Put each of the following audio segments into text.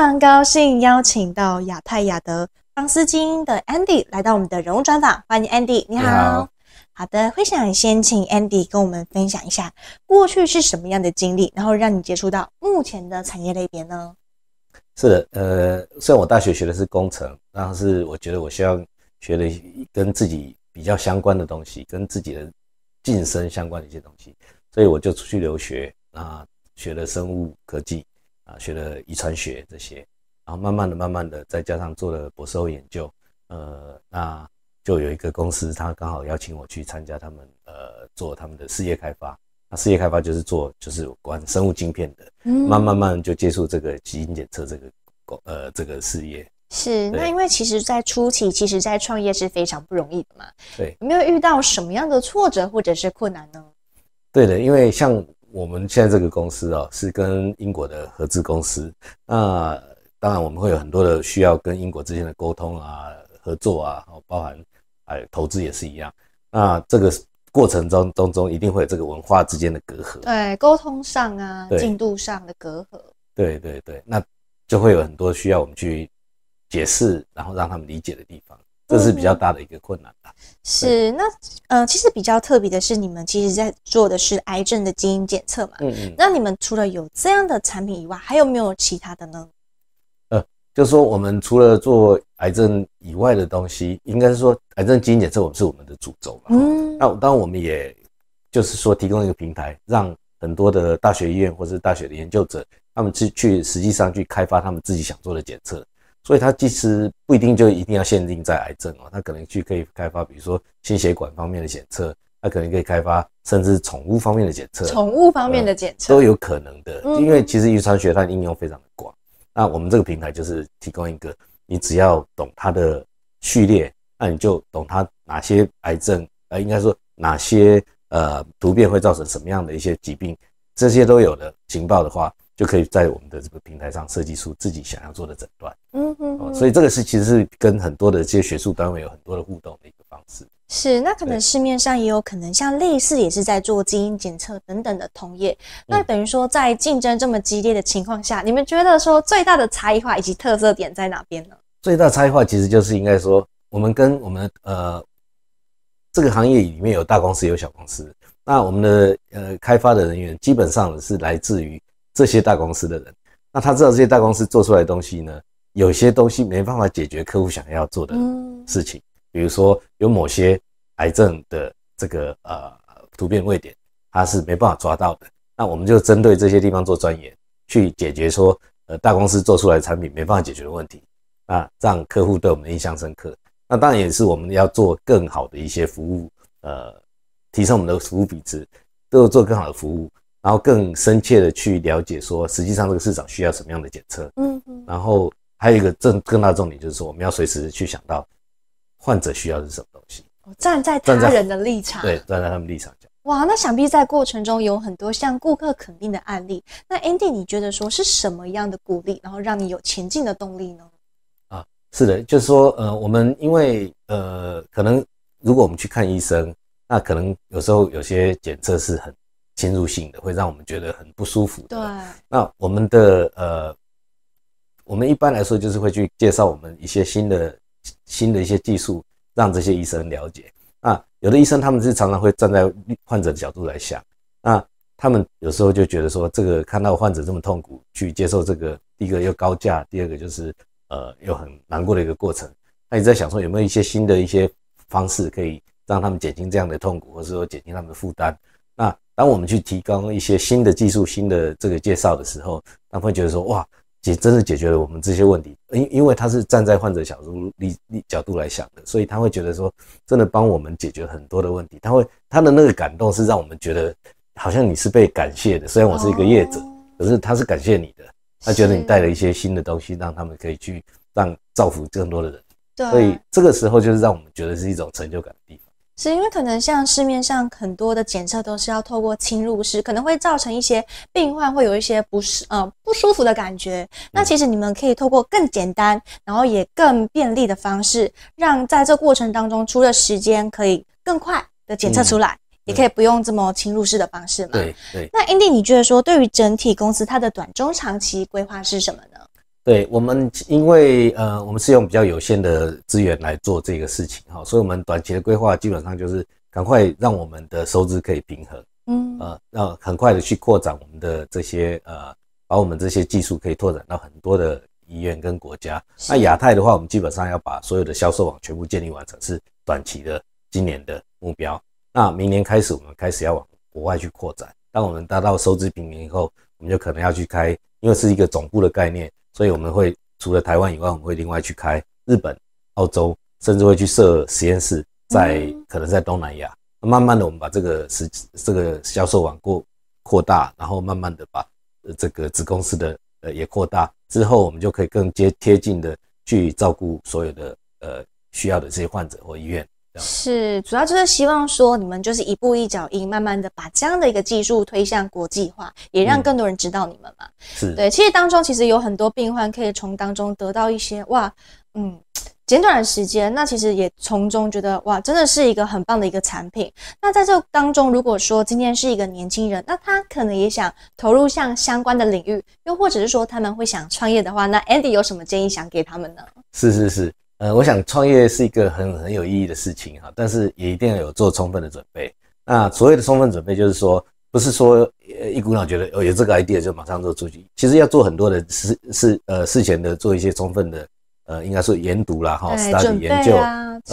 非常高兴邀请到亚太亚德方基因的 Andy 来到我们的人物专访，欢迎 Andy，你好。好的，会先请 Andy 跟我们分享一下过去是什么样的经历，然后让你接触到目前的产业类别呢？是的，呃，虽然我大学学的是工程，但是我觉得我希望学的跟自己比较相关的东西，跟自己的晋升相关的一些东西，所以我就出去留学啊，学了生物科技。学了遗传学这些，然后慢慢的、慢慢的，再加上做了博士后研究，呃，那就有一个公司，他刚好邀请我去参加他们，呃，做他们的事业开发。那事业开发就是做就是有关生物晶片的，慢慢慢就接触这个基因检测这个工，呃，这个事业。是，那因为其实在初期，其实在创业是非常不容易的嘛。对，有没有遇到什么样的挫折或者是困难呢？对的，因为像。我们现在这个公司哦，是跟英国的合资公司。那当然我们会有很多的需要跟英国之间的沟通啊、合作啊，包含哎投资也是一样。那这个过程中中中一定会有这个文化之间的隔阂。对，沟通上啊，进度上的隔阂。对对对，那就会有很多需要我们去解释，然后让他们理解的地方，这是比较大的一个困难。是，那呃，其实比较特别的是，你们其实在做的是癌症的基因检测嘛？嗯嗯。那你们除了有这样的产品以外，还有没有其他的呢？呃，就说我们除了做癌症以外的东西，应该是说癌症基因检测，我们是我们的主轴嘛。嗯。那当然，我们也就是说，提供一个平台，让很多的大学医院或者大学的研究者，他们去去实际上去开发他们自己想做的检测。所以它其实不一定就一定要限定在癌症哦，它可能去可以开发，比如说心血管方面的检测，它可能可以开发甚至宠物方面的检测，宠物方面的检测都有可能的。因为其实遗传学它应用非常的广，那我们这个平台就是提供一个，你只要懂它的序列，那你就懂它哪些癌症，呃，应该说哪些呃突变会造成什么样的一些疾病，这些都有的情报的话。就可以在我们的这个平台上设计出自己想要做的诊断，嗯嗯，所以这个是其实是跟很多的这些学术单位有很多的互动的一个方式。是，那可能市面上也有可能像类似也是在做基因检测等等的同业，那等于说在竞争这么激烈的情况下，你们觉得说最大的差异化以及特色点在哪边呢？最大差异化其实就是应该说，我们跟我们呃这个行业里面有大公司有小公司，那我们的呃开发的人员基本上是来自于。这些大公司的人，那他知道这些大公司做出来东西呢，有些东西没办法解决客户想要做的事情，比如说有某些癌症的这个呃突变位点，他是没办法抓到的。那我们就针对这些地方做钻研，去解决说呃大公司做出来产品没办法解决的问题，那让客户对我们印象深刻。那当然也是我们要做更好的一些服务，呃，提升我们的服务品质，都有做更好的服务。然后更深切的去了解，说实际上这个市场需要什么样的检测。嗯嗯。然后还有一个更更大的重点，就是说我们要随时去想到患者需要的是什么东西。站在他人的立场。对，站在他们立场讲。哇，那想必在过程中有很多向顾客肯定的案例。那 Andy，你觉得说是什么样的鼓励，然后让你有前进的动力呢？啊，是的，就是说呃，我们因为呃，可能如果我们去看医生，那可能有时候有些检测是很。侵入性的会让我们觉得很不舒服。对，那我们的呃，我们一般来说就是会去介绍我们一些新的新的一些技术，让这些医生了解。那有的医生他们是常常会站在患者的角度来想，那他们有时候就觉得说，这个看到患者这么痛苦，去接受这个，第一个又高价，第二个就是呃又很难过的一个过程。那你在想说，有没有一些新的一些方式，可以让他们减轻这样的痛苦，或者说减轻他们的负担？当我们去提供一些新的技术、新的这个介绍的时候，他们会觉得说：“哇，解，真的解决了我们这些问题。”因因为他是站在患者角度立立角度来想的，所以他会觉得说，真的帮我们解决很多的问题。他会他的那个感动是让我们觉得，好像你是被感谢的。虽然我是一个业者，可是他是感谢你的，他觉得你带了一些新的东西，让他们可以去让造福更多的人。所以这个时候就是让我们觉得是一种成就感的地方。是因为可能像市面上很多的检测都是要透过侵入式，可能会造成一些病患会有一些不适呃不舒服的感觉。那其实你们可以透过更简单，然后也更便利的方式，让在这过程当中出的时间可以更快的检测出来，也可以不用这么侵入式的方式嘛。对对。那英弟，你觉得说对于整体公司它的短中长期规划是什么呢？对我们，因为呃，我们是用比较有限的资源来做这个事情哈，所以我们短期的规划基本上就是赶快让我们的收支可以平衡，嗯呃，让很快的去扩展我们的这些呃，把我们这些技术可以拓展到很多的医院跟国家。那亚太的话，我们基本上要把所有的销售网全部建立完成，是短期的今年的目标。那明年开始，我们开始要往国外去扩展。当我们达到收支平衡以后，我们就可能要去开，因为是一个总部的概念。所以我们会除了台湾以外，我们会另外去开日本、澳洲，甚至会去设实验室，在可能在东南亚。慢慢的，我们把这个实这个销售网扩扩大，然后慢慢的把这个子公司的呃也扩大之后，我们就可以更接贴近的去照顾所有的呃需要的这些患者或医院。是，主要就是希望说，你们就是一步一脚印，慢慢的把这样的一个技术推向国际化，也让更多人知道你们嘛。是，对。其实当中其实有很多病患可以从当中得到一些哇，嗯，简短的时间，那其实也从中觉得哇，真的是一个很棒的一个产品。那在这当中，如果说今天是一个年轻人，那他可能也想投入向相关的领域，又或者是说他们会想创业的话，那 Andy 有什么建议想给他们呢？是是是。呃，我想创业是一个很很有意义的事情哈，但是也一定要有做充分的准备。那所谓的充分准备，就是说，不是说一股脑觉得哦有这个 idea 就马上做出去，其实要做很多的事事呃事前的做一些充分的呃，应该说研读啦哈，study 研究，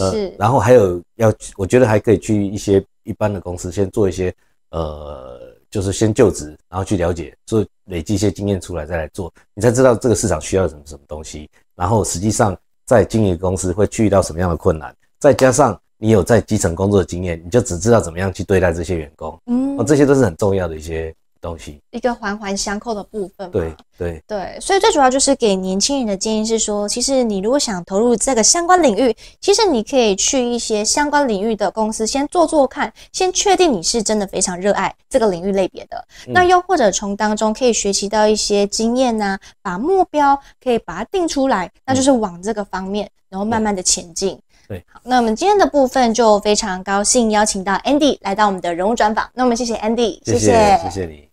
呃，然后还有要，我觉得还可以去一些一般的公司先做一些呃，就是先就职，然后去了解，做累积一些经验出来再来做，你才知道这个市场需要什么什么东西，然后实际上。在经营公司会遇到什么样的困难？再加上你有在基层工作的经验，你就只知道怎么样去对待这些员工，嗯，这些都是很重要的一些。东西一个环环相扣的部分嘛，对对对，所以最主要就是给年轻人的建议是说，其实你如果想投入这个相关领域，其实你可以去一些相关领域的公司先做做看，先确定你是真的非常热爱这个领域类别的，那又或者从当中可以学习到一些经验呢，把目标可以把它定出来，那就是往这个方面，然后慢慢的前进。对，好，那我们今天的部分就非常高兴邀请到 Andy 来到我们的人物专访。那我们谢谢 Andy，谢谢，谢谢你。